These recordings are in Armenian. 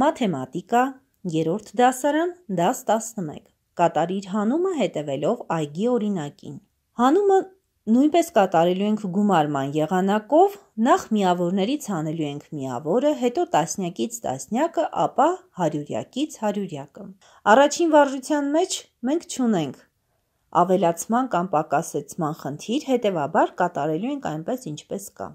մաթեմատիկա, երորդ դասարան, դաս 11։ Կատարիր հանումը հետևելով այգի օրինակին։ Հանումը նույնպես կատարելու ենք գումարման եղանակով, նախ միավորներից հանելու ենք միավորը, հետո տասնյակից տասնյակը, ապա հարյուրյակից հարյուրյակը։ Առաջին վարժության մեջ մենք չունենք ավելացման կամ պակասեցման խնդիր, հետևաբար կատարելու ենք այնպես ինչպես կա։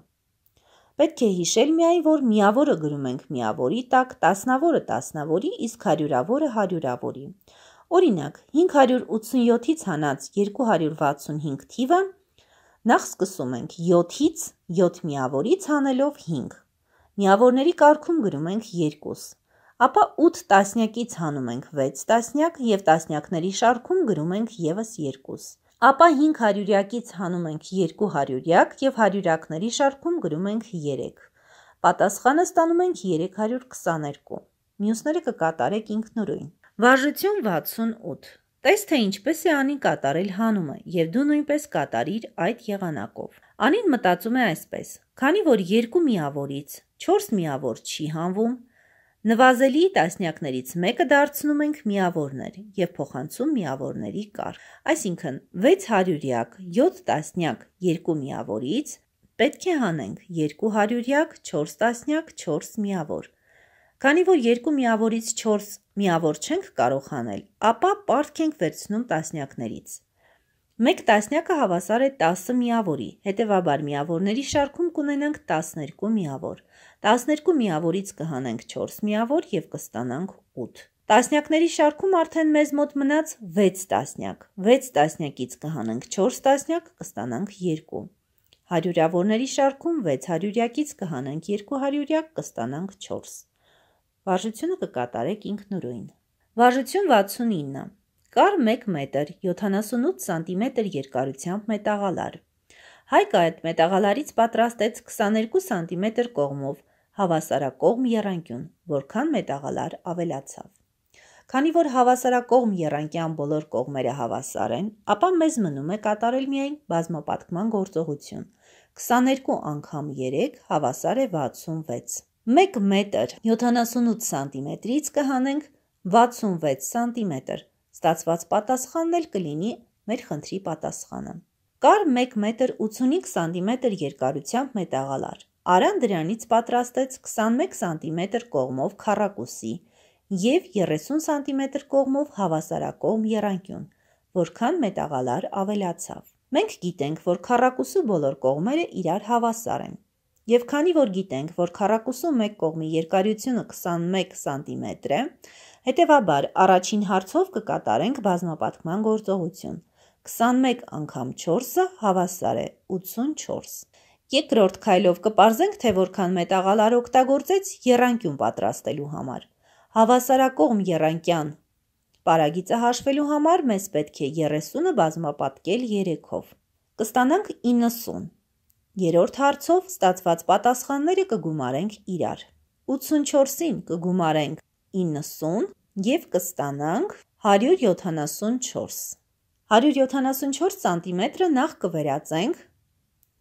Պետք է հիշել միայն, որ միավորը գրում ենք միավորի տակ, տասնավորը տասնավորի, իսկ հարյուրավորը հարյուրավորի։ Օրինակ, 587-ից հանած 265 թիվը նախ սկսում ենք 7-ից, 7 միավորից հանելով 5։ Միավորների կարգում գրում ենք 2, ապա 8 տասնյակից հանում ենք 6 տասնյակ եւ տասնյակների շարքում գրում ենք եւս 2 ապա 500-յակից հանում ենք 200-յակ և հարյուրակների շարքում գրում ենք 3։ Պատասխանը ստանում ենք 322։ Մյուսները կկատարեք ինքնուրույն։ Վարժություն 68։ Տես թե ինչպես է Անին կատարել հանումը եւ դու նույնպես կատարիր այդ եղանակով։ Անին մտածում է այսպես. քանի որ 2 միավորից 4 միավոր չի հանվում, Նվազելի տասնյակներից մեկը դարձնում ենք միավորներ եւ փոխանցում միավորների կար։ Այսինքն 600-յակ, 7 տասնյակ, 2 միավորից պետք է հանենք 200-յակ, 4 տասնյակ, 4 միավոր։ Քանի որ 2 միավորից 4 միավոր չենք կարող հանել, ապա պարտք ենք վերցնում տասնյակներից։ Մեկ տասնյակը հավասար է 10 միավորի, հետևաբար միավորների շարքում կունենանք 12 միավոր։ 12 միավորից կհանենք 4 միավոր և կստանանք 8։ Տասնյակների շարքում արդեն մեզ մոտ մնաց 6 տասնյակ։ 6 տասնյակից կհանենք 4 տասնյակ, կստանանք 2։ Հարյուրավորների շարքում 6 հարյուրյակից կհանենք 2 հարյուրյակ, կստանանք 4։ Վարժությունը կկատարեք ինքնուրույն։ Վարժություն 69։ Կար 1 մետր 78 սանտիմետր երկարությամբ մետաղալար։ Հայկը այդ մետաղալարից պատրաստեց 22 սանտիմետր կողմով հավասարակողմ երանկյուն, որքան մետաղալար ավելացավ։ Քանի որ հավասարակողմ երանկյան բոլոր կողմերը հավասար են, ապա մեզ մնում է կատարել միայն բազմապատկման գործողություն։ 22 անգամ 3 հավասար է 66։ 1 մետր 78 սանտիմետրից կհանենք 66 սանտիմետր, Ստացված պատասխանն էլ կլինի մեր խնդրի պատասխանը։ Կար 1 մետր 85 սանտիմետր երկարությամբ մետաղալար։ Արան դրանից պատրաստեց 21 սանտիմետր կողմով քառակուսի և 30 սանտիմետր կողմով հավասարակողմ եռանկյուն, որքան մետաղալար ավելացավ։ Մենք գիտենք, որ քառակուսու բոլոր կողմերը իրար հավասար են։ Եվ քանի որ գիտենք, որ քառակուսու մեկ կողմի երկարությունը 21 սանտիմետր է, Հետևաբար, առաջին հարցով կկատարենք բազմապատկման գործողություն։ 21 անգամ 4-ը հավասար է 84։ Երկրորդ քայլով կպարզենք, թե որքան մետաղալար օգտագործեց երանկյուն պատրաստելու համար։ Հավասարակողմ երանկյան Պարագիծը հաշվելու համար մեզ պետք է 30-ը բազմապատկել 3-ով։ Կստանանք 90։ Երորդ հարցով ստացված պատասխանները կգումարենք իրար։ 84-ին կգումարենք 90 և կստանանք 174։ 174 սանտիմետրը նախ կվերածենք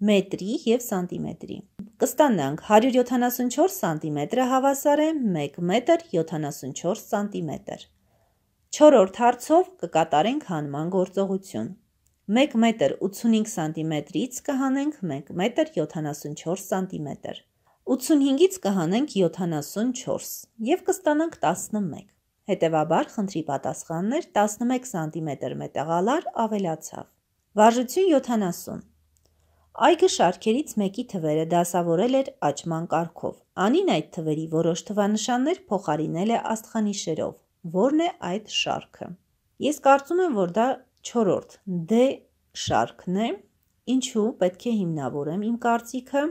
մետրի և սանտիմետրի։ Կստանանք 174 սանտիմետրը հավասար է 1 մետր 74 սանտիմետր։ Չորորդ հարցով կկատարենք հանման գործողություն։ 1 մետր 85 սանտիմետրից կհանենք 1 մետր 74 սանտիմետր։ 85-ից կհանենք 74 և կստանանք 11։ Հետևաբար խնդրի պատասխաններ 11 սանտիմետր մետաղալար ավելացավ։ Վարժություն 70։ Այգը շարքերից մեկի թվերը դասավորել էր աճման կարգով։ Անին այդ թվերի որոշ թվանշաններ փոխարինել է աստխանիշերով, որն է այդ շարքը։ Ես կարծում եմ, որ դա 4-րդ D «դե» շարքն է, ինչու պետք է հիմնավորեմ իմ կարծիքը,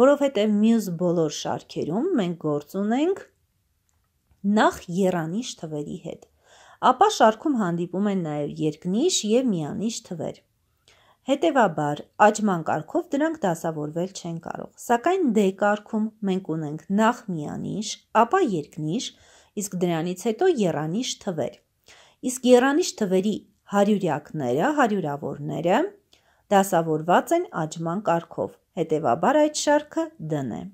որովհետև մյուս բոլոր շարքերում մենք գործ ունենք նախ երանիշ թվերի հետ։ Ապա շարքում հանդիպում են նաև երկնիշ եւ միանիշ թվեր։ Հետևաբար, աճման կարգով դրանք դասավորվել չեն կարող։ Սակայն D դե կարգում մենք ունենք նախ միանիշ, ապա երկնիշ, իսկ դրանից հետո երանիշ թվեր։ Իսկ երանիշ թվերի հարյուրյակները, հարյուրավորները դասավորված են աճման կարգով հետևաբար այդ շարքը դն է։